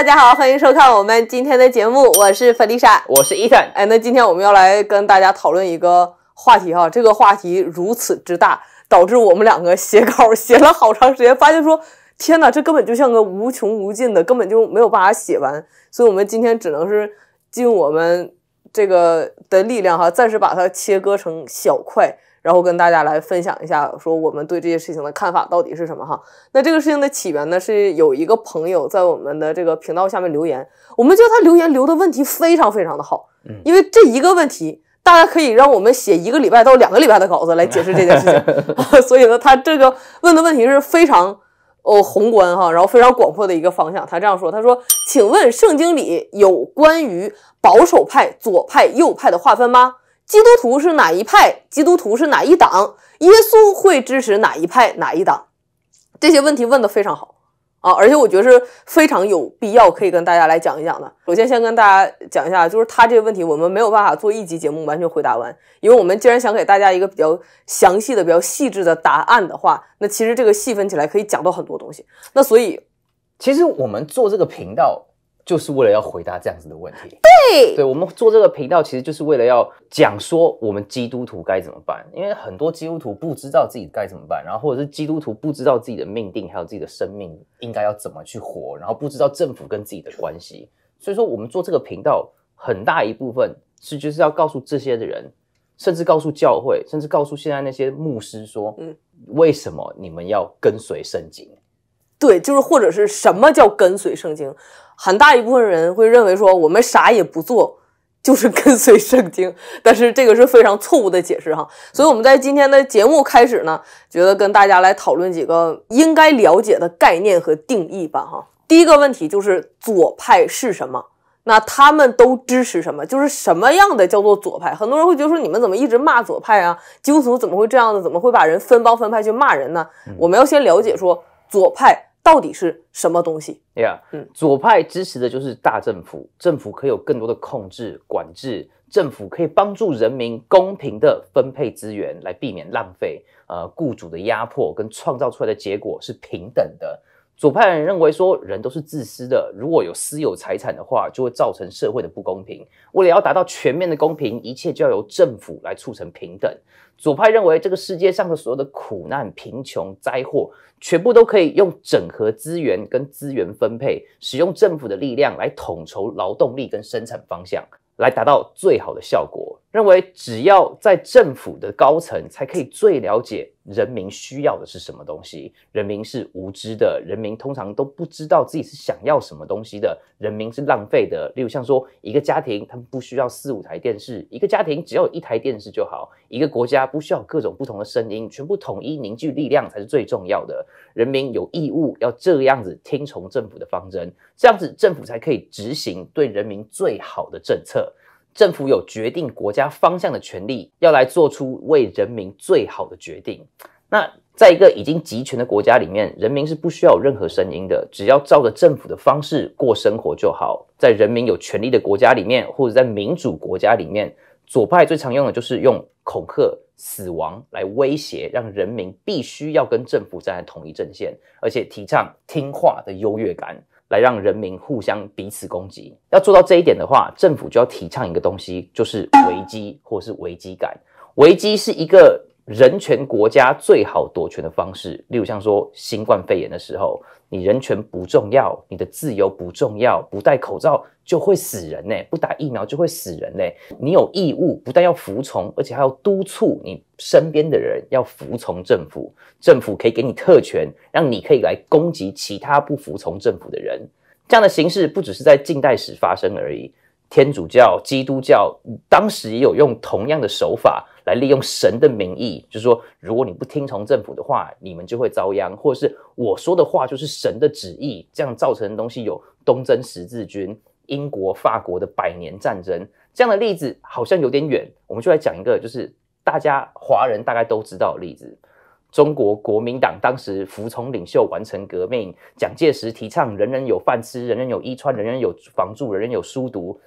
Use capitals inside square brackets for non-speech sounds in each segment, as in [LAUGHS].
大家好，欢迎收看我们今天的节目，我是粉丽莎，我是伊森。哎，那今天我们要来跟大家讨论一个话题哈，这个话题如此之大，导致我们两个写稿写了好长时间，发现说天哪，这根本就像个无穷无尽的，根本就没有办法写完，所以我们今天只能是尽我们这个的力量哈，暂时把它切割成小块。然后跟大家来分享一下，说我们对这些事情的看法到底是什么哈？那这个事情的起源呢，是有一个朋友在我们的这个频道下面留言，我们觉得他留言留的问题非常非常的好，因为这一个问题大家可以让我们写一个礼拜到两个礼拜的稿子来解释这件事情。[LAUGHS] [LAUGHS] 所以呢，他这个问的问题是非常哦宏观哈，然后非常广阔的一个方向。他这样说，他说：“请问圣经里有关于保守派、左派、右派的划分吗？”基督徒是哪一派？基督徒是哪一党？耶稣会支持哪一派哪一党？这些问题问的非常好啊，而且我觉得是非常有必要可以跟大家来讲一讲的。首先，先跟大家讲一下，就是他这个问题，我们没有办法做一集节目完全回答完，因为我们既然想给大家一个比较详细的、比较细致的答案的话，那其实这个细分起来可以讲到很多东西。那所以，其实我们做这个频道。就是为了要回答这样子的问题。对，对我们做这个频道，其实就是为了要讲说我们基督徒该怎么办。因为很多基督徒不知道自己该怎么办，然后或者是基督徒不知道自己的命定，还有自己的生命应该要怎么去活，然后不知道政府跟自己的关系。所以说，我们做这个频道很大一部分是就是要告诉这些的人，甚至告诉教会，甚至告诉现在那些牧师，说，嗯，为什么你们要跟随圣经？对，就是或者是什么叫跟随圣经？很大一部分人会认为说我们啥也不做，就是 [LAUGHS] 跟随圣经，但是这个是非常错误的解释哈。所以我们在今天的节目开始呢，觉得跟大家来讨论几个应该了解的概念和定义吧哈。第一个问题就是左派是什么？那他们都支持什么？就是什么样的叫做左派？很多人会觉得说你们怎么一直骂左派啊？基督徒怎么会这样子？怎么会把人分帮分派去骂人呢？我们要先了解说左派。到底是什么东西？呀，嗯，左派支持的就是大政府，政府可以有更多的控制、管制，政府可以帮助人民公平的分配资源，来避免浪费，呃，雇主的压迫跟创造出来的结果是平等的。左派人认为说，人都是自私的，如果有私有财产的话，就会造成社会的不公平。为了要达到全面的公平，一切就要由政府来促成平等。左派认为，这个世界上的所有的苦难、贫穷、灾祸，全部都可以用整合资源跟资源分配，使用政府的力量来统筹劳动力跟生产方向，来达到最好的效果。认为，只要在政府的高层，才可以最了解人民需要的是什么东西。人民是无知的，人民通常都不知道自己是想要什么东西的。人民是浪费的。例如，像说一个家庭，他们不需要四五台电视，一个家庭只要有一台电视就好。一个国家不需要各种不同的声音，全部统一凝聚力量才是最重要的。人民有义务要这样子听从政府的方针，这样子政府才可以执行对人民最好的政策。政府有决定国家方向的权利，要来做出为人民最好的决定。那在一个已经集权的国家里面，人民是不需要有任何声音的，只要照着政府的方式过生活就好。在人民有权利的国家里面，或者在民主国家里面，左派最常用的就是用恐吓、死亡来威胁，让人民必须要跟政府站在同一阵线，而且提倡听话的优越感。来让人民互相彼此攻击，要做到这一点的话，政府就要提倡一个东西，就是危机或是危机感。危机是一个人权国家最好夺权的方式。例如，像说新冠肺炎的时候。你人权不重要，你的自由不重要，不戴口罩就会死人呢，不打疫苗就会死人呢。你有义务，不但要服从，而且还要督促你身边的人要服从政府。政府可以给你特权，让你可以来攻击其他不服从政府的人。这样的形式不只是在近代史发生而已。天主教、基督教，当时也有用同样的手法来利用神的名义，就是说，如果你不听从政府的话，你们就会遭殃，或者是我说的话就是神的旨意，这样造成的东西有东征十字军、英国、法国的百年战争这样的例子，好像有点远，我们就来讲一个，就是大家华人大概都知道的例子：中国国民党当时服从领袖完成革命，蒋介石提倡人人有饭吃、人人有衣穿、人人有房住、人人有书读。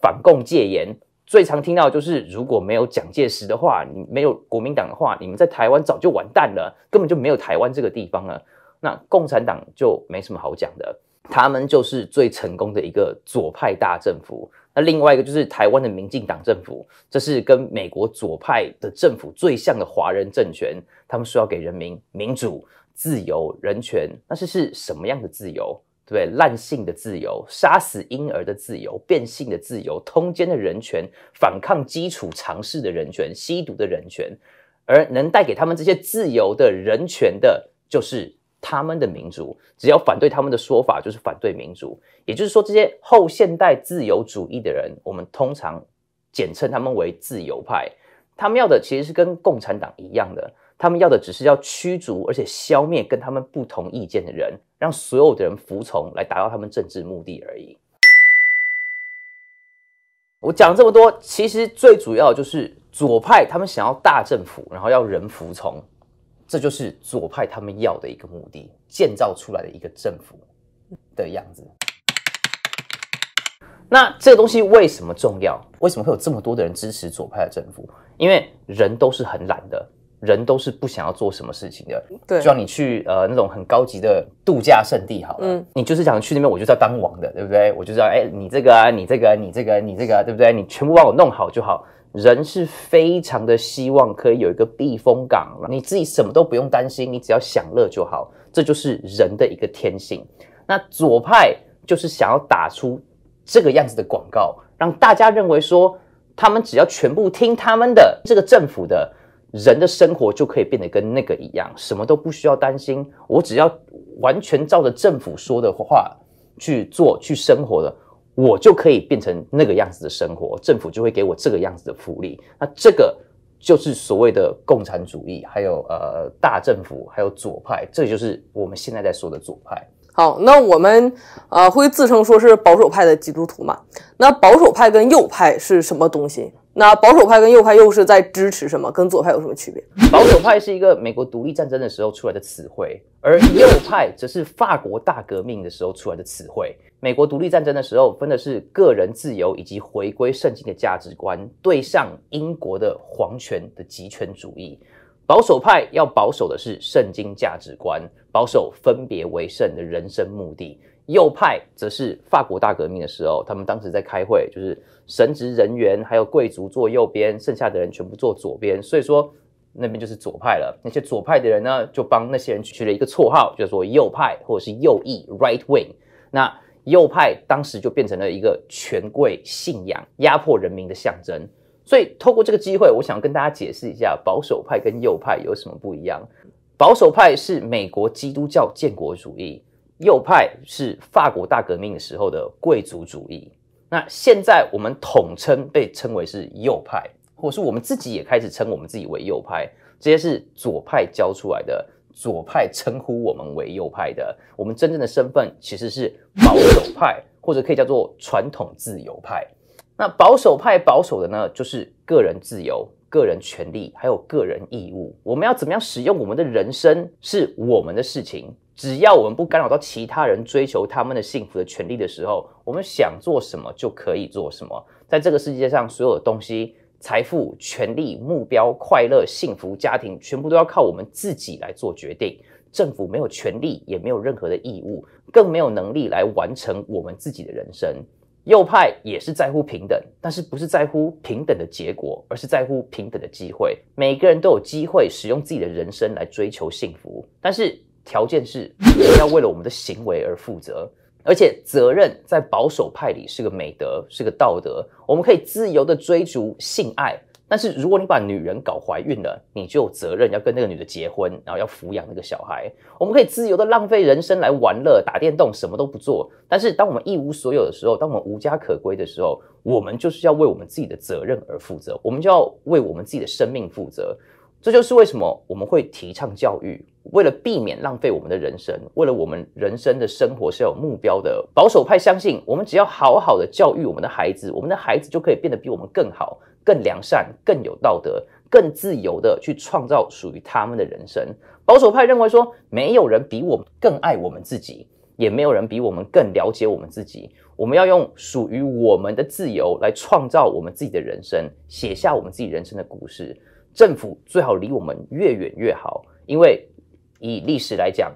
反共戒严最常听到就是，如果没有蒋介石的话，你没有国民党的话，你们在台湾早就完蛋了，根本就没有台湾这个地方了。那共产党就没什么好讲的，他们就是最成功的一个左派大政府。那另外一个就是台湾的民进党政府，这是跟美国左派的政府最像的华人政权，他们说要给人民民主、自由、人权，那是是什么样的自由？对滥性的自由、杀死婴儿的自由、变性的自由、通奸的人权、反抗基础常识的人权、吸毒的人权，而能带给他们这些自由的人权的，就是他们的民族。只要反对他们的说法，就是反对民族。也就是说，这些后现代自由主义的人，我们通常简称他们为自由派。他们要的其实是跟共产党一样的。他们要的只是要驱逐，而且消灭跟他们不同意见的人，让所有的人服从来达到他们政治目的而已。我讲这么多，其实最主要就是左派他们想要大政府，然后要人服从，这就是左派他们要的一个目的，建造出来的一个政府的样子。那这个东西为什么重要？为什么会有这么多的人支持左派的政府？因为人都是很懒的。人都是不想要做什么事情的，就像你去呃那种很高级的度假胜地好了，你就是想去那边我就要当王的，对不对？我就知道，哎你这个你这个你这个你这个对不对？你全部帮我弄好就好。人是非常的希望可以有一个避风港你自己什么都不用担心，你只要享乐就好。这就是人的一个天性。那左派就是想要打出这个样子的广告，让大家认为说他们只要全部听他们的这个政府的。人的生活就可以变得跟那个一样，什么都不需要担心，我只要完全照着政府说的话去做去生活了，我就可以变成那个样子的生活，政府就会给我这个样子的福利。那这个就是所谓的共产主义还有呃大政府，还有左派，这就是我们现在在说的左派。好，那我们啊会自称说是保守派的基督徒嘛？那保守派跟右派是什么东西？那保守派跟右派又是在支持什么？跟左派有什么区别？保守派是一个美国独立战争的时候出来的词汇，而右派则是法国大革命的时候出来的词汇。美国独立战争的时候分的是个人自由以及回归圣经的价值观，对上英国的皇权的极权主义。保守派要保守的是圣经价值观，保守分别为圣的人生目的。右派则是法国大革命的时候，他们当时在开会，就是神职人员还有贵族坐右边，剩下的人全部坐左边，所以说那边就是左派了。那些左派的人呢，就帮那些人取了一个绰号，叫做右派或者是右翼 （right wing）。那右派当时就变成了一个权贵信仰压迫人民的象征。所以，透过这个机会，我想跟大家解释一下保守派跟右派有什么不一样。保守派是美国基督教建国主义，右派是法国大革命时候的贵族主义。那现在我们统称被称为是右派，或是我们自己也开始称我们自己为右派。这些是左派教出来的，左派称呼我们为右派的。我们真正的身份其实是保守派，或者可以叫做传统自由派。那保守派保守的呢，就是个人自由、个人权利，还有个人义务。我们要怎么样使用我们的人生，是我们的事情。只要我们不干扰到其他人追求他们的幸福的权利的时候，我们想做什么就可以做什么。在这个世界上，所有的东西，财富、权利、目标、快乐、幸福、家庭，全部都要靠我们自己来做决定。政府没有权利，也没有任何的义务，更没有能力来完成我们自己的人生。右派也是在乎平等，但是不是在乎平等的结果，而是在乎平等的机会。每个人都有机会使用自己的人生来追求幸福，但是条件是要为了我们的行为而负责，而且责任在保守派里是个美德，是个道德。我们可以自由的追逐性爱。但是如果你把女人搞怀孕了，你就有责任要跟那个女的结婚，然后要抚养那个小孩。我们可以自由的浪费人生来玩乐、打电动，什么都不做。但是当我们一无所有的时候，当我们无家可归的时候，我们就是要为我们自己的责任而负责，我们就要为我们自己的生命负责。这就是为什么我们会提倡教育。为了避免浪费我们的人生，为了我们人生的生活是要有目标的。保守派相信，我们只要好好的教育我们的孩子，我们的孩子就可以变得比我们更好、更良善、更有道德、更自由的去创造属于他们的人生。保守派认为说，没有人比我们更爱我们自己，也没有人比我们更了解我们自己。我们要用属于我们的自由来创造我们自己的人生，写下我们自己人生的故事。政府最好离我们越远越好，因为。以历史来讲，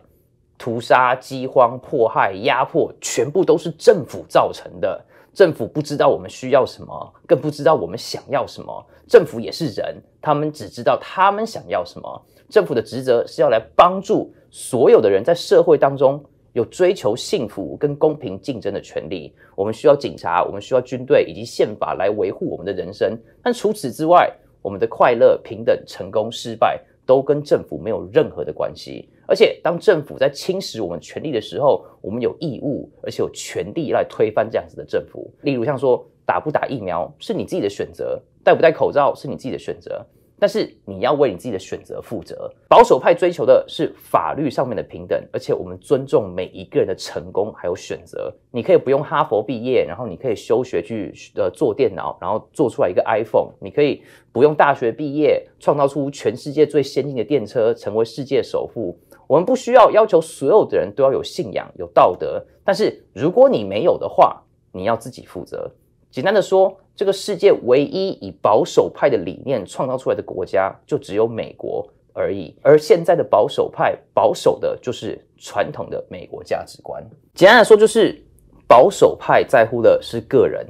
屠杀、饥荒、迫害、压迫，全部都是政府造成的。政府不知道我们需要什么，更不知道我们想要什么。政府也是人，他们只知道他们想要什么。政府的职责是要来帮助所有的人在社会当中有追求幸福跟公平竞争的权利。我们需要警察，我们需要军队以及宪法来维护我们的人生。但除此之外，我们的快乐、平等、成功、失败。都跟政府没有任何的关系，而且当政府在侵蚀我们权利的时候，我们有义务，而且有权利来推翻这样子的政府。例如像说，打不打疫苗是你自己的选择，戴不戴口罩是你自己的选择。但是你要为你自己的选择负责。保守派追求的是法律上面的平等，而且我们尊重每一个人的成功还有选择。你可以不用哈佛毕业，然后你可以休学去呃做电脑，然后做出来一个 iPhone。你可以不用大学毕业，创造出全世界最先进的电车，成为世界首富。我们不需要要求所有的人都要有信仰、有道德，但是如果你没有的话，你要自己负责。简单的说。这个世界唯一以保守派的理念创造出来的国家，就只有美国而已。而现在的保守派保守的就是传统的美国价值观。简单来说，就是保守派在乎的是个人，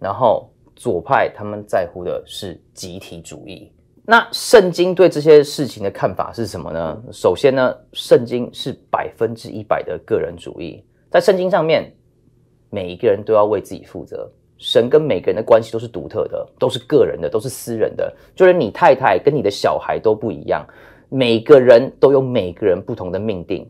然后左派他们在乎的是集体主义。那圣经对这些事情的看法是什么呢？首先呢，圣经是百分之一百的个人主义，在圣经上面，每一个人都要为自己负责。神跟每个人的关系都是独特的，都是个人的，都是私人的。就是你太太跟你的小孩都不一样，每个人都有每个人不同的命定。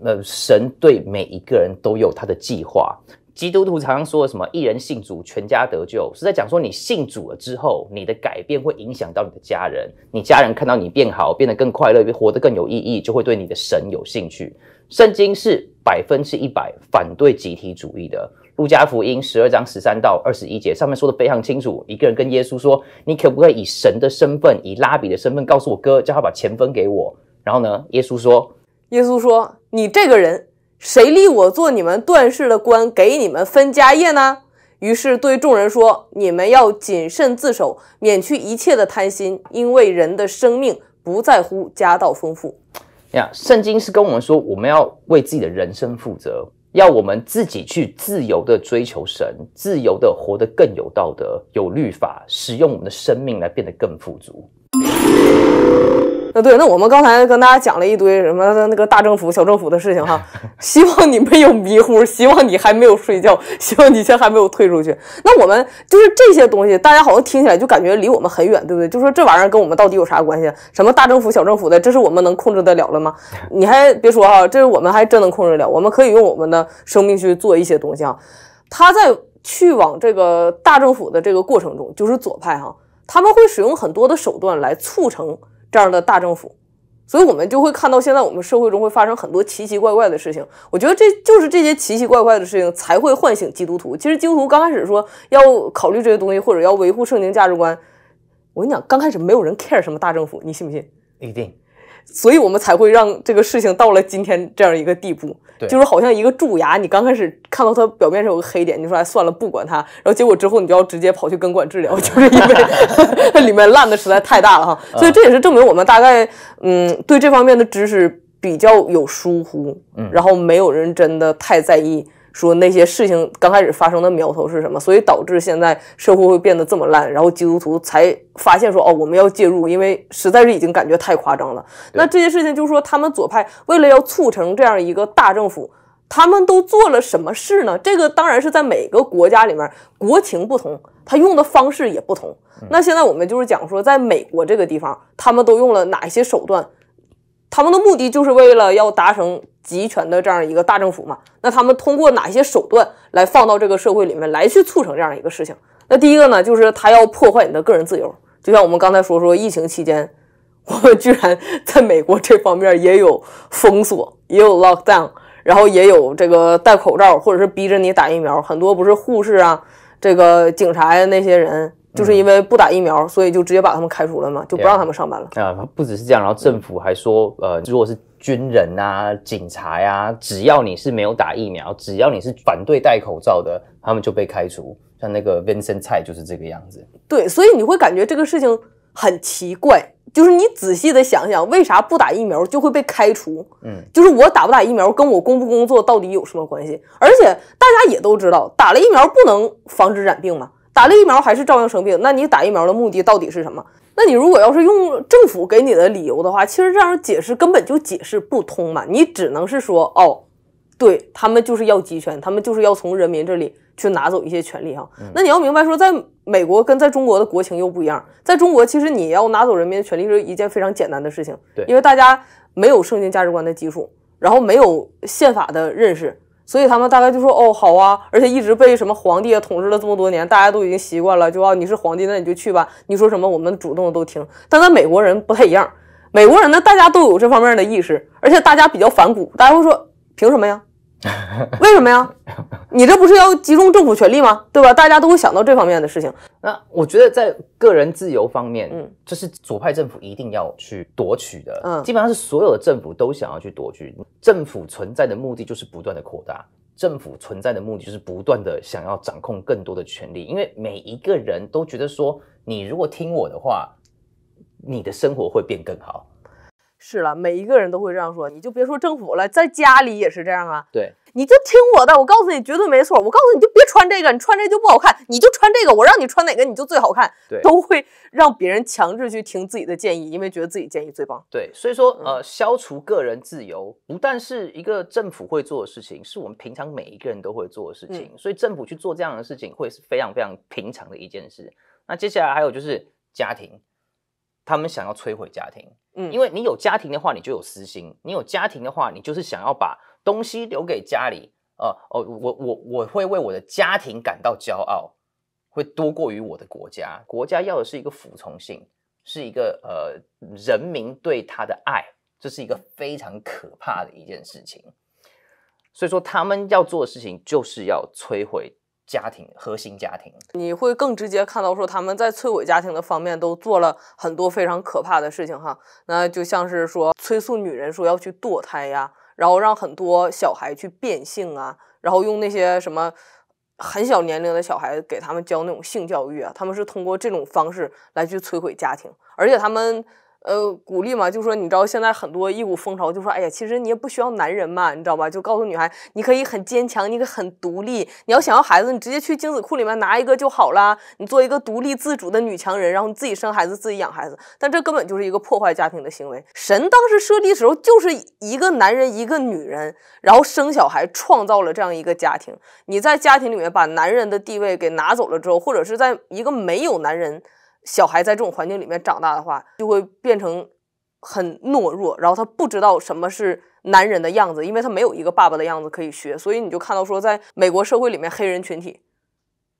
那神对每一个人都有他的计划。基督徒常常说什么“一人信主，全家得救”，是在讲说你信主了之后，你的改变会影响到你的家人，你家人看到你变好，变得更快乐，活得更有意义，就会对你的神有兴趣。圣经是百分之一百反对集体主义的。路加福音十二章十三到二十一节，上面说的非常清楚。一个人跟耶稣说：“你可不可以以神的身份，以拉比的身份，告诉我哥，叫他把钱分给我？”然后呢，耶稣说：“耶稣说，你这个人，谁立我做你们断事的官，给你们分家业呢？”于是对众人说：“你们要谨慎自守，免去一切的贪心，因为人的生命不在乎家道丰富。”呀，圣经是跟我们说，我们要为自己的人生负责。要我们自己去自由的追求神，自由的活得更有道德、有律法，使用我们的生命来变得更富足。那对，那我们刚才跟大家讲了一堆什么那个大政府、小政府的事情哈，希望你没有迷糊，希望你还没有睡觉，希望你现在还没有退出去。那我们就是这些东西，大家好像听起来就感觉离我们很远，对不对？就说这玩意儿跟我们到底有啥关系？什么大政府、小政府的，这是我们能控制得了了吗？你还别说哈，这是我们还真能控制了，我们可以用我们的生命去做一些东西啊。他在去往这个大政府的这个过程中，就是左派哈，他们会使用很多的手段来促成。这样的大政府，所以我们就会看到现在我们社会中会发生很多奇奇怪怪的事情。我觉得这就是这些奇奇怪怪的事情才会唤醒基督徒。其实基督徒刚开始说要考虑这些东西，或者要维护圣经价值观，我跟你讲，刚开始没有人 care 什么大政府，你信不信？一定。所以我们才会让这个事情到了今天这样一个地步。就是好像一个蛀牙，你刚开始看到它表面上有个黑点，你说哎算了不管它，然后结果之后你就要直接跑去根管治疗，[LAUGHS] [LAUGHS] 就是因为它里面烂的实在太大了哈。所以这也是证明我们大概嗯对这方面的知识比较有疏忽，然后没有人真的太在意。说那些事情刚开始发生的苗头是什么？所以导致现在社会会变得这么烂，然后基督徒才发现说哦，我们要介入，因为实在是已经感觉太夸张了。那这些事情就是说，他们左派为了要促成这样一个大政府，他们都做了什么事呢？这个当然是在每个国家里面国情不同，他用的方式也不同。那现在我们就是讲说，在美国这个地方，他们都用了哪一些手段？他们的目的就是为了要达成集权的这样一个大政府嘛？那他们通过哪些手段来放到这个社会里面来去促成这样一个事情？那第一个呢，就是他要破坏你的个人自由。就像我们刚才说说，疫情期间，我们居然在美国这方面也有封锁，也有 lockdown，然后也有这个戴口罩，或者是逼着你打疫苗。很多不是护士啊，这个警察呀那些人。就是因为不打疫苗，所以就直接把他们开除了嘛，就不让他们上班了。啊，不只是这样，然后政府还说，呃，如果是军人啊、警察呀，只要你是没有打疫苗，只要你是反对戴口罩的，他们就被开除。像那个 Vincent 蔡就是这个样子。对，所以你会感觉这个事情很奇怪，就是你仔细的想想，为啥不打疫苗就会被开除？嗯，就是我打不打疫苗跟我工不工作到底有什么关系？而且大家也都知道，打了疫苗不能防止染病嘛。打了疫苗还是照样生病，那你打疫苗的目的到底是什么？那你如果要是用政府给你的理由的话，其实这样解释根本就解释不通嘛。你只能是说，哦，对他们就是要集权，他们就是要从人民这里去拿走一些权利哈。那你要明白说，在美国跟在中国的国情又不一样，在中国其实你要拿走人民的权利是一件非常简单的事情，对，因为大家没有圣经价值观的基础，然后没有宪法的认识。所以他们大概就说：“哦，好啊，而且一直被什么皇帝啊统治了这么多年，大家都已经习惯了，就啊，你是皇帝，那你就去吧。你说什么，我们主动都听。但在美国人不太一样，美国人呢，大家都有这方面的意识，而且大家比较反骨，大家会说凭什么呀？” [LAUGHS] 为什么呀？你这不是要集中政府权力吗？对吧？大家都会想到这方面的事情。那我觉得在个人自由方面，嗯，这是左派政府一定要去夺取的。嗯，基本上是所有的政府都想要去夺取。政府存在的目的就是不断的扩大，政府存在的目的就是不断的想要掌控更多的权利。因为每一个人都觉得说，你如果听我的话，你的生活会变更好。是了，每一个人都会这样说，你就别说政府了，在家里也是这样啊。对，你就听我的，我告诉你绝对没错。我告诉你就别穿这个，你穿这就不好看，你就穿这个，我让你穿哪个你就最好看。对，都会让别人强制去听自己的建议，因为觉得自己建议最棒。对，所以说呃，消除个人自由不但是一个政府会做的事情，是我们平常每一个人都会做的事情。所以政府去做这样的事情会是非常非常平常的一件事。那接下来还有就是家庭。他们想要摧毁家庭，嗯，因为你有家庭的话，你就有私心；你有家庭的话，你就是想要把东西留给家里。呃，哦，我我我会为我的家庭感到骄傲，会多过于我的国家。国家要的是一个服从性，是一个呃人民对他的爱，这是一个非常可怕的一件事情。所以说，他们要做的事情就是要摧毁。家庭核心家庭，你会更直接看到说他们在摧毁家庭的方面都做了很多非常可怕的事情哈，那就像是说催促女人说要去堕胎呀，然后让很多小孩去变性啊，然后用那些什么很小年龄的小孩给他们教那种性教育啊，他们是通过这种方式来去摧毁家庭，而且他们。呃，鼓励嘛，就说你知道现在很多一股风潮，就说哎呀，其实你也不需要男人嘛，你知道吧？就告诉女孩，你可以很坚强，你可很独立，你要想要孩子，你直接去精子库里面拿一个就好啦。你做一个独立自主的女强人，然后你自己生孩子，自己养孩子。但这根本就是一个破坏家庭的行为。神当时设立的时候，就是一个男人，一个女人，然后生小孩，创造了这样一个家庭。你在家庭里面把男人的地位给拿走了之后，或者是在一个没有男人。小孩在这种环境里面长大的话，就会变成很懦弱，然后他不知道什么是男人的样子，因为他没有一个爸爸的样子可以学，所以你就看到说，在美国社会里面黑人群体，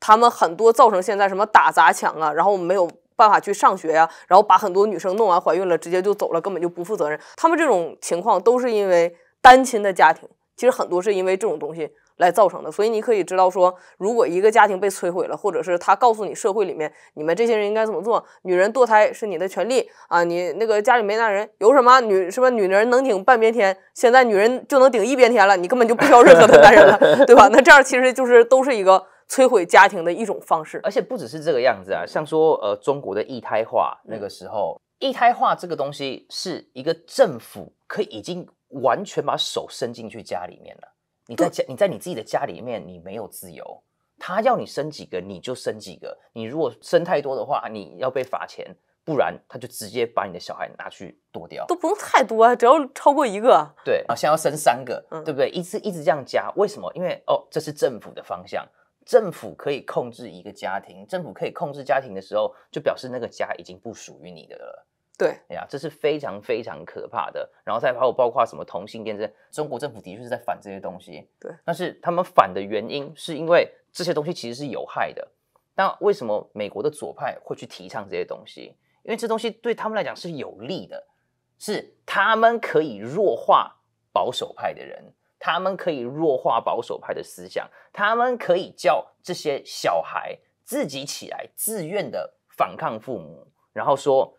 他们很多造成现在什么打砸抢啊，然后没有办法去上学呀，然后把很多女生弄完怀孕了直接就走了，根本就不负责任。他们这种情况都是因为单亲的家庭，其实很多是因为这种东西。来造成的，所以你可以知道说，如果一个家庭被摧毁了，或者是他告诉你社会里面你们这些人应该怎么做，女人堕胎是你的权利啊，你那个家里没男人有什么女是吧？女人能顶半边天，现在女人就能顶一边天了，你根本就不需要任何的男人了，[LAUGHS] 对吧？那这样其实就是都是一个摧毁家庭的一种方式，而且不只是这个样子啊，像说呃中国的异胎化，那个时候异胎化这个东西是一个政府可以已经完全把手伸进去家里面了。你在家，你在你自己的家里面，你没有自由。他要你生几个，你就生几个。你如果生太多的话，你要被罚钱，不然他就直接把你的小孩拿去剁掉。都不用太多啊，只要超过一个。对啊，现在要生三个，对不对？一直一直这样加，为什么？因为哦，这是政府的方向。政府可以控制一个家庭，政府可以控制家庭的时候，就表示那个家已经不属于你的了。对，哎呀，这是非常非常可怕的。然后再还有包括什么同性恋，这中国政府的确是在反这些东西。对，但是他们反的原因是因为这些东西其实是有害的。那为什么美国的左派会去提倡这些东西？因为这东西对他们来讲是有利的，是他们可以弱化保守派的人，他们可以弱化保守派的思想，他们可以叫这些小孩自己起来自愿的反抗父母，然后说。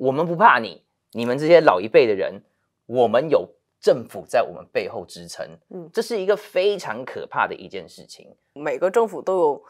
我们不怕你，你们这些老一辈的人，我们有政府在我们背后支撑，嗯，这是一个非常可怕的一件事情。每个政府都有，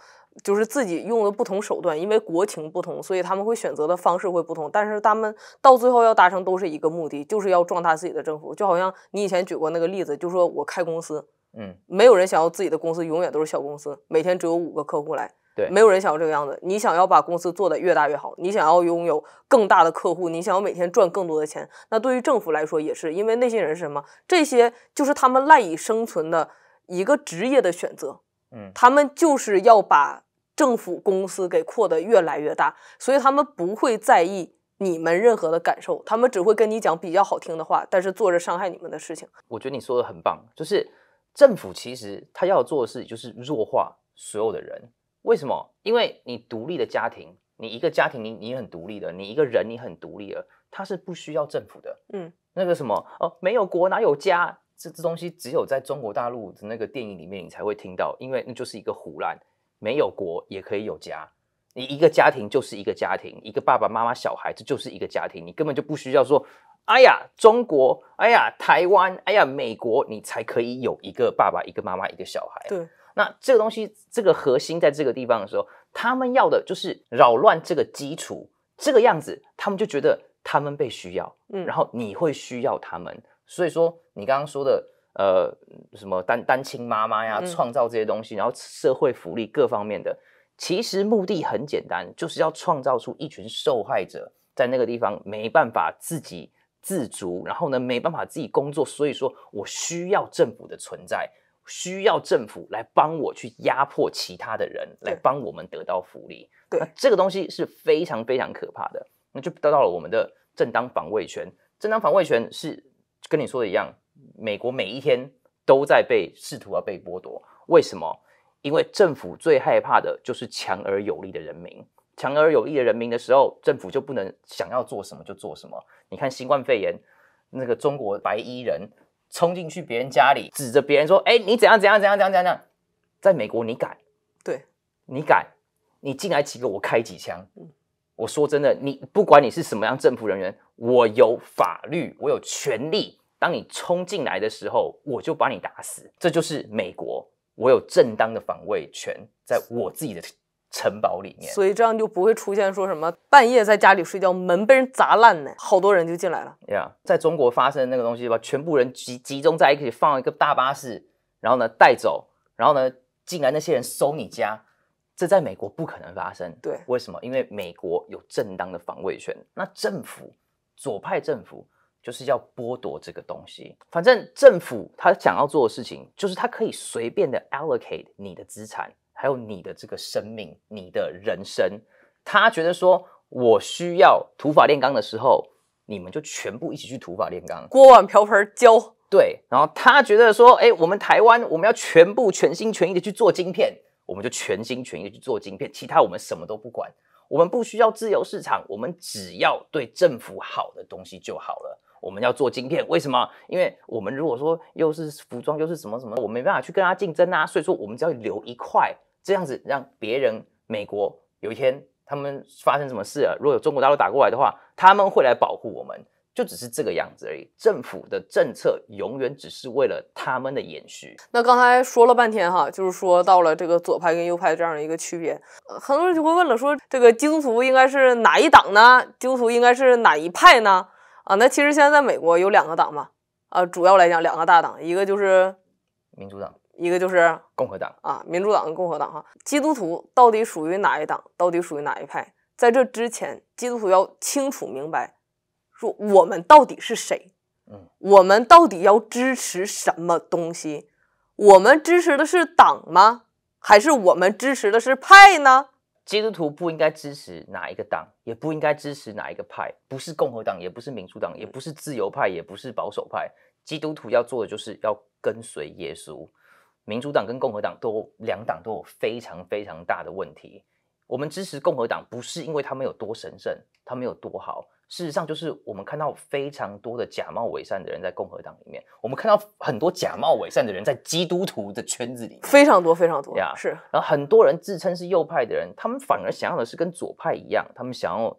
就是自己用的不同手段，因为国情不同，所以他们会选择的方式会不同。但是他们到最后要达成都是一个目的，就是要壮大自己的政府。就好像你以前举过那个例子，就说我开公司，嗯，没有人想要自己的公司永远都是小公司，每天只有五个客户来。没有人想要这个样子。你想要把公司做得越大越好，你想要拥有更大的客户，你想要每天赚更多的钱。那对于政府来说也是，因为那些人是什么？这些就是他们赖以生存的一个职业的选择。嗯，他们就是要把政府公司给扩得越来越大，所以他们不会在意你们任何的感受，他们只会跟你讲比较好听的话，但是做着伤害你们的事情。我觉得你说的很棒，就是政府其实他要做的事情就是弱化所有的人。为什么？因为你独立的家庭，你一个家庭，你你很独立的，你一个人，你很独立的，他是不需要政府的。嗯，那个什么哦，没有国哪有家？这这东西只有在中国大陆的那个电影里面你才会听到，因为那就是一个胡乱。没有国也可以有家，你一个家庭就是一个家庭，一个爸爸妈妈小孩这就是一个家庭，你根本就不需要说，哎呀中国，哎呀台湾，哎呀美国，你才可以有一个爸爸一个妈妈一个小孩。对。那这个东西，这个核心在这个地方的时候，他们要的就是扰乱这个基础，这个样子，他们就觉得他们被需要，嗯，然后你会需要他们。所以说，你刚刚说的，呃，什么单单亲妈妈呀，创造这些东西，然后社会福利各方面的，其实目的很简单，就是要创造出一群受害者，在那个地方没办法自己自足，然后呢没办法自己工作，所以说我需要政府的存在。需要政府来帮我去压迫其他的人，来帮我们得到福利。对，那这个东西是非常非常可怕的。那就得到了我们的正当防卫权。正当防卫权是跟你说的一样，美国每一天都在被试图而被剥夺。为什么？因为政府最害怕的就是强而有力的人民。强而有力的人民的时候，政府就不能想要做什么就做什么。你看新冠肺炎那个中国白衣人。冲进去别人家里，指着别人说：“哎，你怎样怎样怎样怎样怎样？”在美国，你敢？对，你敢？你进来几个，我开几枪。我说真的，你不管你是什么样政府人员，我有法律，我有权利。当你冲进来的时候，我就把你打死。这就是美国，我有正当的防卫权，在我自己的。城堡里面，所以这样就不会出现说什么半夜在家里睡觉门被人砸烂呢，好多人就进来了。呀，在中国发生那个东西吧，全部人集集中在一起，放一个大巴士，然后呢带走，然后呢进来那些人搜你家，这在美国不可能发生。对，为什么？因为美国有正当的防卫权。那政府左派政府就是要剥夺这个东西。反正政府他想要做的事情，就是他可以随便的 allocate 你的资产。还有你的这个生命，你的人生，他觉得说，我需要土法炼钢的时候，你们就全部一起去土法炼钢，锅碗瓢盆交对。然后他觉得说，哎，我们台湾，我们要全部全心全意的去做晶片，我们就全心全意的去做晶片，其他我们什么都不管，我们不需要自由市场，我们只要对政府好的东西就好了。我们要做晶片，为什么？因为我们如果说又是服装，又是什么什么，我没办法去跟它竞争啊，所以说我们只要留一块。这样子让别人，美国有一天他们发生什么事了，如果有中国大陆打过来的话，他们会来保护我们，就只是这个样子而已。政府的政策永远只是为了他们的延续。那刚才说了半天哈，就是说到了这个左派跟右派这样的一个区别，很多人就会问了，说这个基督徒应该是哪一党呢？基督徒应该是哪一派呢？啊，那其实现在在美国有两个党嘛，啊，主要来讲两个大党，一个就是民主党。一个就是共和党啊，民主党跟共和党哈，基督徒到底属于哪一党？到底属于哪一派？在这之前，基督徒要清楚明白，说我们到底是谁？嗯，我们到底要支持什么东西？我们支持的是党吗？还是我们支持的是派呢？基督徒不应该支持哪一个党，也不应该支持哪一个派，不是共和党，也不是民主党，也不是自由派，也不是保守派。基督徒要做的就是要跟随耶稣。民主党跟共和党都两党都有非常非常大的问题。我们支持共和党，不是因为他们有多神圣，他们有多好。事实上，就是我们看到非常多的假冒伪善的人在共和党里面，我们看到很多假冒伪善的人在基督徒的圈子里面，非常多非常多。呀，是。然后很多人自称是右派的人，他们反而想要的是跟左派一样，他们想要。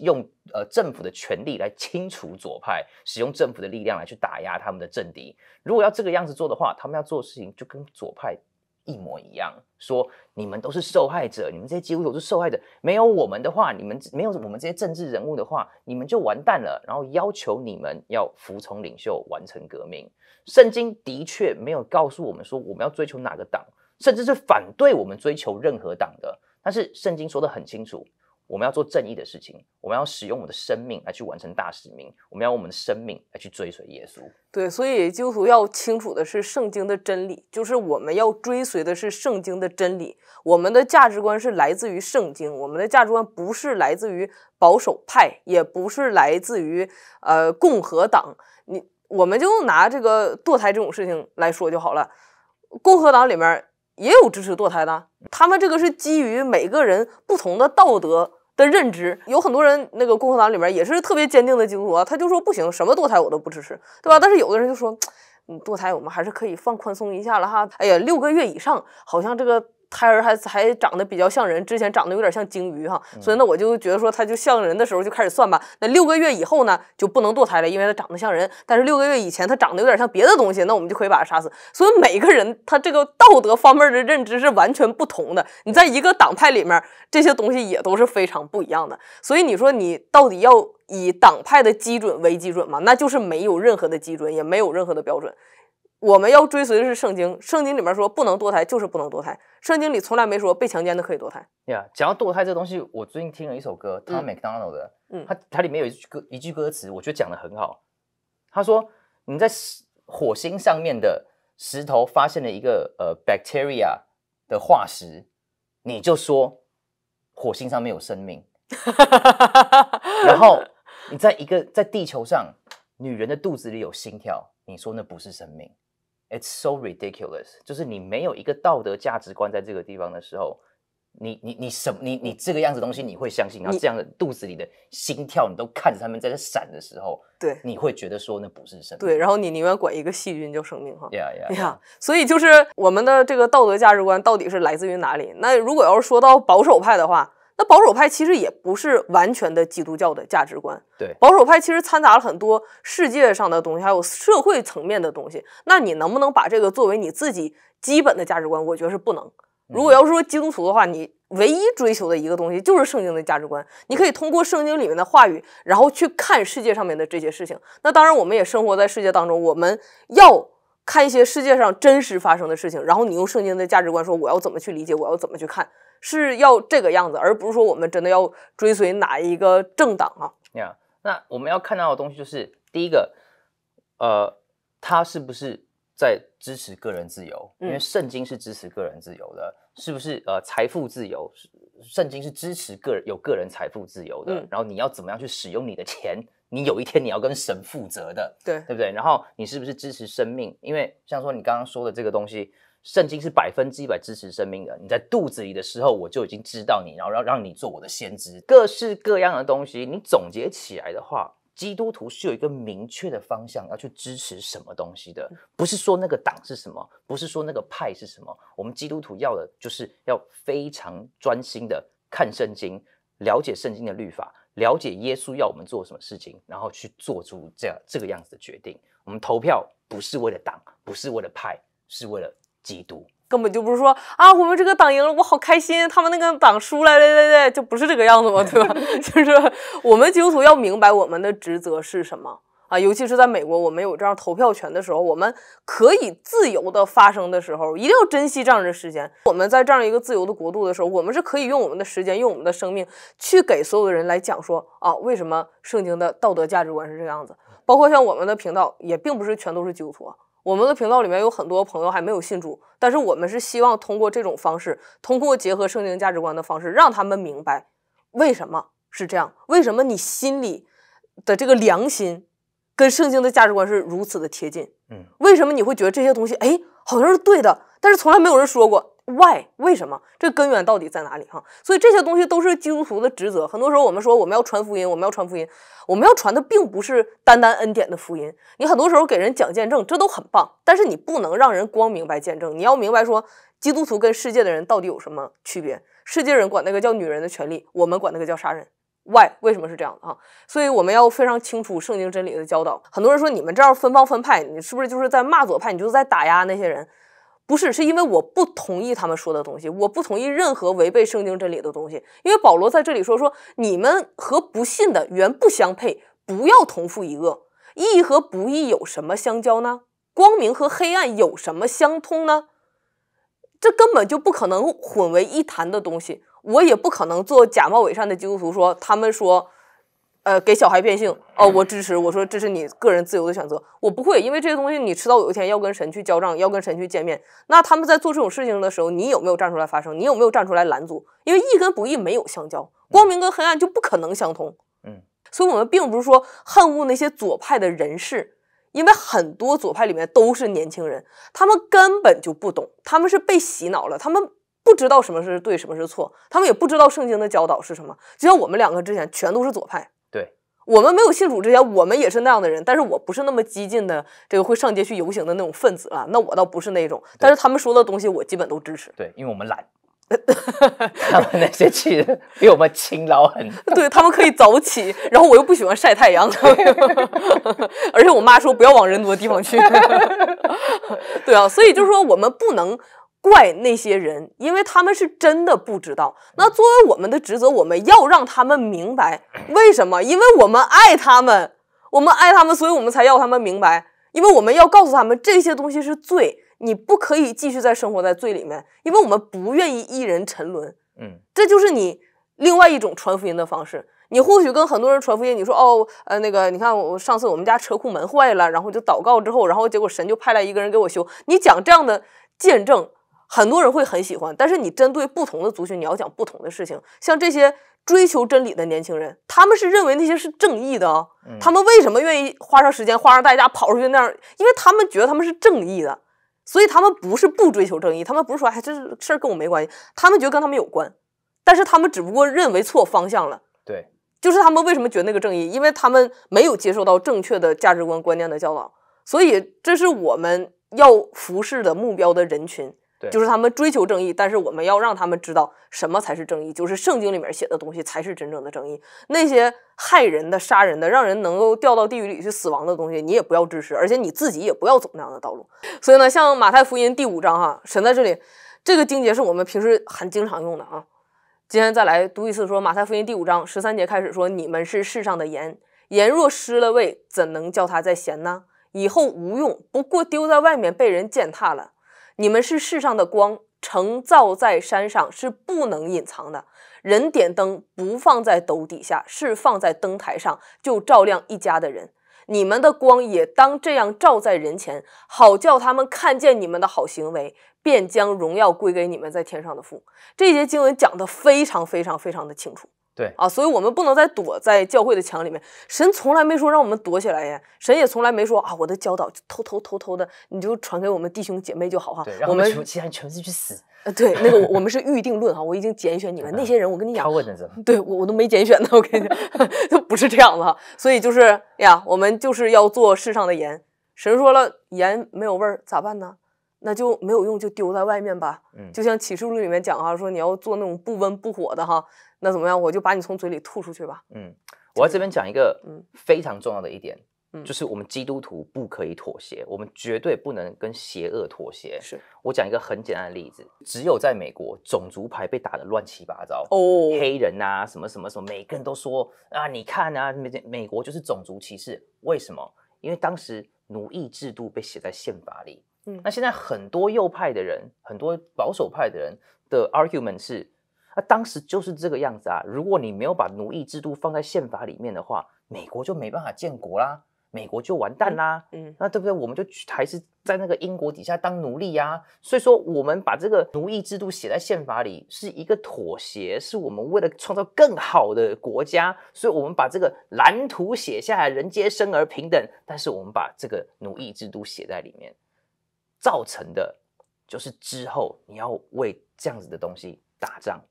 用呃政府的权力来清除左派，使用政府的力量来去打压他们的政敌。如果要这个样子做的话，他们要做的事情就跟左派一模一样，说你们都是受害者，你们这些基督徒是受害者。没有我们的话，你们没有我们这些政治人物的话，你们就完蛋了。然后要求你们要服从领袖，完成革命。圣经的确没有告诉我们说我们要追求哪个党，甚至是反对我们追求任何党的。但是圣经说的很清楚。我们要做正义的事情，我们要使用我们的生命来去完成大使命，我们要用我们的生命来去追随耶稣。对，所以基督徒要清楚的是圣经的真理，就是我们要追随的是圣经的真理，我们的价值观是来自于圣经，我们的价值观不是来自于保守派，也不是来自于呃共和党。你我们就拿这个堕胎这种事情来说就好了，共和党里面。也有支持堕胎的，他们这个是基于每个人不同的道德的认知，有很多人那个共和党里面也是特别坚定的基督徒啊，他就说不行，什么堕胎我都不支持，对吧？但是有的人就说，嗯，堕胎我们还是可以放宽松一下了哈，哎呀，六个月以上，好像这个。胎儿还还长得比较像人，之前长得有点像鲸鱼哈，所以那我就觉得说他就像人的时候就开始算吧。那六个月以后呢就不能堕胎了，因为它长得像人。但是六个月以前它长得有点像别的东西，那我们就可以把它杀死。所以每个人他这个道德方面的认知是完全不同的。你在一个党派里面，这些东西也都是非常不一样的。所以你说你到底要以党派的基准为基准吗？那就是没有任何的基准，也没有任何的标准。我们要追随的是圣经，圣经里面说不能堕胎就是不能堕胎，圣经里从来没说被强奸的可以堕胎。对呀，讲到堕胎这东西，我最近听了一首歌，他是 McDonald 的，嗯，他他里面有一句歌一句歌词，我觉得讲的很好。他说你在火星上面的石头发现了一个呃 bacteria 的化石，你就说火星上面有生命。[LAUGHS] 然后你在一个在地球上，女人的肚子里有心跳，你说那不是生命。It's so ridiculous，就是你没有一个道德价值观在这个地方的时候，你你你什么你你这个样子东西你会相信？然后这样的肚子里的心跳，你都看着他们在这闪的时候，对，你会觉得说那不是生命。对，然后你宁愿管一个细菌叫生命哈。呀呀，所以就是我们的这个道德价值观到底是来自于哪里？那如果要是说到保守派的话。那保守派其实也不是完全的基督教的价值观，对保守派其实掺杂了很多世界上的东西，还有社会层面的东西。那你能不能把这个作为你自己基本的价值观？我觉得是不能。如果要说基督徒的话，你唯一追求的一个东西就是圣经的价值观。你可以通过圣经里面的话语，然后去看世界上面的这些事情。那当然，我们也生活在世界当中，我们要看一些世界上真实发生的事情，然后你用圣经的价值观说我要怎么去理解，我要怎么去看。是要这个样子，而不是说我们真的要追随哪一个政党啊？呀，那我们要看到的东西就是，第一个，呃，他是不是在支持个人自由？因为圣经是支持个人自由的，是不是？呃，财富自由，圣经是支持个人有个人财富自由的。然后你要怎么样去使用你的钱？你有一天你要跟神负责的，对对不对？然后你是不是支持生命？因为像说你刚刚说的这个东西。圣经是百分之一百支持生命的。你在肚子里的时候，我就已经知道你，然后让让你做我的先知。各式各样的东西，你总结起来的话，基督徒是有一个明确的方向要去支持什么东西的。不是说那个党是什么，不是说那个派是什么。我们基督徒要的就是要非常专心的看圣经，了解圣经的律法，了解耶稣要我们做什么事情，然后去做出这样这个样子的决定。我们投票不是为了党，不是为了派，是为了。基督根本就不是说啊，我们这个党赢了，我好开心；他们那个党输了，对对对，就不是这个样子嘛，[LAUGHS] 对吧？[LAUGHS] 就是我们基督徒要明白我们的职责是什么啊，尤其是在美国我们有这样投票权的时候，我们可以自由的发声的时候，一定要珍惜这样的时间。我们在这样一个自由的国度的时候，我们是可以用我们的时间，用我们的生命去给所有的人来讲说啊，为什么圣经的道德价值观是这样子？包括像我们的频道也并不是全都是基督徒，我们的频道里面有很多朋友还没有信主，但是我们是希望通过这种方式，通过结合圣经价值观的方式，让他们明白为什么是这样，为什么你心里的这个良心跟圣经的价值观是如此的贴近，嗯，为什么你会觉得这些东西，哎，好像是对的，但是从来没有人说过。Why？为什么？这根源到底在哪里？哈，所以这些东西都是基督徒的职责。很多时候，我们说我们要传福音，我们要传福音，我们要传的并不是单单恩典的福音。你很多时候给人讲见证，这都很棒，但是你不能让人光明白见证。你要明白说，基督徒跟世界的人到底有什么区别？世界人管那个叫女人的权利，我们管那个叫杀人。Why？为什么是这样的啊？所以我们要非常清楚圣经真理的教导。很多人说你们这样分帮分派，你是不是就是在骂左派？你就是在打压那些人？不是，是因为我不同意他们说的东西，我不同意任何违背圣经真理的东西。因为保罗在这里说说，你们和不信的原不相配，不要同负一恶。义和不义有什么相交呢？光明和黑暗有什么相通呢？这根本就不可能混为一谈的东西，我也不可能做假冒伪善的基督徒。说他们说。呃，给小孩变性哦，我支持。我说这是你个人自由的选择，我不会，因为这些东西你迟早有一天要跟神去交账，要跟神去见面。那他们在做这种事情的时候，你有没有站出来发声？你有没有站出来拦阻？因为义跟不义没有相交，光明跟黑暗就不可能相通。嗯，所以我们并不是说恨恶那些左派的人士，因为很多左派里面都是年轻人，他们根本就不懂，他们是被洗脑了，他们不知道什么是对，什么是错，他们也不知道圣经的教导是什么。就像我们两个之前全都是左派。对我们没有信主之前，我们也是那样的人，但是我不是那么激进的，这个会上街去游行的那种分子啊。那我倒不是那种，但是他们说的东西，我基本都支持。对，因为我们懒，[LAUGHS] 他们那些气人比我们勤劳很。[LAUGHS] 对他们可以早起，然后我又不喜欢晒太阳，[LAUGHS] 而且我妈说不要往人多的地方去。对啊，所以就是说我们不能。怪那些人，因为他们是真的不知道。那作为我们的职责，我们要让他们明白为什么？因为我们爱他们，我们爱他们，所以我们才要他们明白。因为我们要告诉他们这些东西是罪，你不可以继续再生活在罪里面。因为我们不愿意一人沉沦。嗯，这就是你另外一种传福音的方式。你或许跟很多人传福音，你说：“哦，呃，那个，你看我上次我们家车库门坏了，然后就祷告之后，然后结果神就派来一个人给我修。”你讲这样的见证。很多人会很喜欢，但是你针对不同的族群，你要讲不同的事情。像这些追求真理的年轻人，他们是认为那些是正义的，他们为什么愿意花上时间、花上代价跑出去那样？因为他们觉得他们是正义的，所以他们不是不追求正义，他们不是说哎，这事儿跟我没关系，他们觉得跟他们有关。但是他们只不过认为错方向了。对，就是他们为什么觉得那个正义，因为他们没有接受到正确的价值观观念的教导，所以这是我们要服侍的目标的人群。就是他们追求正义，但是我们要让他们知道什么才是正义，就是圣经里面写的东西才是真正的正义。那些害人的、杀人的、让人能够掉到地狱里去死亡的东西，你也不要支持，而且你自己也不要走那样的道路。所以呢，像马太福音第五章哈，神在这里这个经节是我们平时很经常用的啊。今天再来读一次，说马太福音第五章十三节开始说：“你们是世上的盐，盐若失了味，怎能叫它再咸呢？以后无用，不过丢在外面被人践踏了。”你们是世上的光，成照在山上是不能隐藏的。人点灯不放在斗底下，是放在灯台上，就照亮一家的人。你们的光也当这样照在人前，好叫他们看见你们的好行为，便将荣耀归给你们在天上的父。这节经文讲的非常非常非常的清楚。对啊，所以我们不能再躲在教会的墙里面。神从来没说让我们躲起来呀，神也从来没说啊，我的教导就偷偷偷偷的，你就传给我们弟兄姐妹就好哈。我们其他人全是去死。呃，对，那个 [LAUGHS] 我们是预定论哈，我已经拣选你们。那些人我跟你讲，对我我都没拣选呢，我跟你讲，都 [LAUGHS] 不是这样的哈。所以就是呀，我们就是要做世上的盐。神说了，盐没有味儿咋办呢？那就没有用，就丢在外面吧。嗯，就像启示录里面讲哈，说你要做那种不温不火的哈。那怎么样？我就把你从嘴里吐出去吧。嗯，我在这边讲一个嗯非常重要的一点，就是我们基督徒不可以妥协，我们绝对不能跟邪恶妥协。是我讲一个很简单的例子，只有在美国种族牌被打得乱七八糟哦，黑人啊什么什么什么，每个人都说啊，你看啊，美美国就是种族歧视，为什么？因为当时奴役制度被写在宪法里。嗯，那现在很多右派的人，很多保守派的人的 argument 是。那当时就是这个样子啊！如果你没有把奴役制度放在宪法里面的话，美国就没办法建国啦，美国就完蛋啦。嗯，那对不对？我们就还是在那个英国底下当奴隶呀。所以说，我们把这个奴役制度写在宪法里是一个妥协，是我们为了创造更好的国家，所以我们把这个蓝图写下来，人皆生而平等。但是我们把这个奴役制度写在里面，造成的就是之后你要为这样子的东西打仗。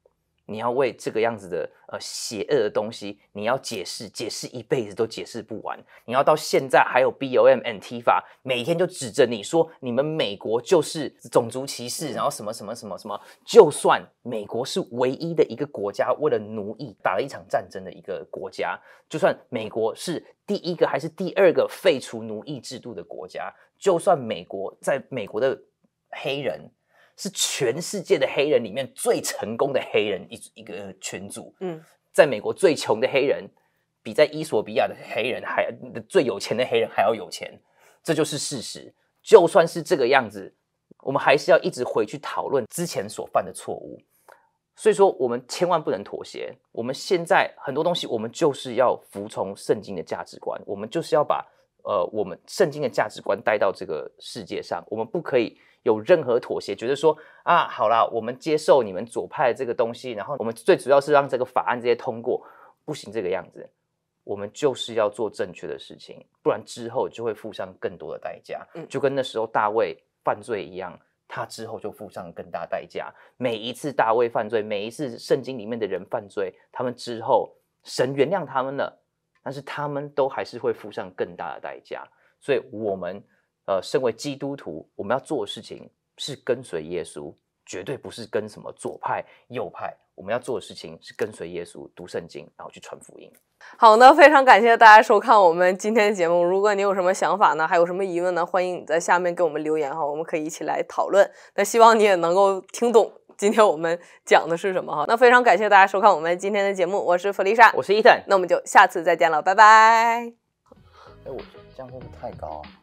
你要为这个样子的呃邪恶的东西，你要解释，解释一辈子都解释不完。你要到现在还有 B O M N T 法，每天就指着你说，你们美国就是种族歧视，然后什么什么什么什么。就算美国是唯一的一个国家为了奴役打了一场战争的一个国家，就算美国是第一个还是第二个废除奴役制度的国家，就算美国在美国的黑人。是全世界的黑人里面最成功的黑人一一个群组，嗯，在美国最穷的黑人比在伊索比亚的黑人还最有钱的黑人还要有钱，这就是事实。就算是这个样子，我们还是要一直回去讨论之前所犯的错误。所以说，我们千万不能妥协。我们现在很多东西，我们就是要服从圣经的价值观，我们就是要把呃我们圣经的价值观带到这个世界上，我们不可以。有任何妥协，觉得说啊，好啦，我们接受你们左派这个东西，然后我们最主要是让这个法案这些通过，不行这个样子，我们就是要做正确的事情，不然之后就会付上更多的代价。嗯，就跟那时候大卫犯罪一样，他之后就付上更大代价。每一次大卫犯罪，每一次圣经里面的人犯罪，他们之后神原谅他们了，但是他们都还是会付上更大的代价。所以我们。呃，身为基督徒，我们要做的事情是跟随耶稣，绝对不是跟什么左派、右派。我们要做的事情是跟随耶稣，读圣经，然后去传福音。好，那非常感谢大家收看我们今天的节目。如果你有什么想法呢？还有什么疑问呢？欢迎你在下面给我们留言哈，我们可以一起来讨论。那希望你也能够听懂今天我们讲的是什么哈。那非常感谢大家收看我们今天的节目。我是弗丽莎，我是伊藤，那我们就下次再见了，拜拜。哎，我这样会不会太高啊？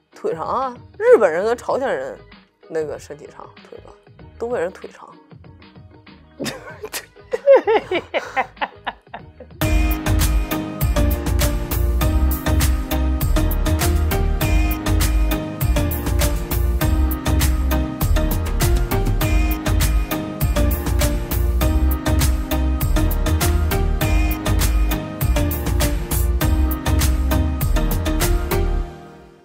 腿长啊！日本人跟朝鲜人，那个身体长，腿短，东北人腿长。[LAUGHS]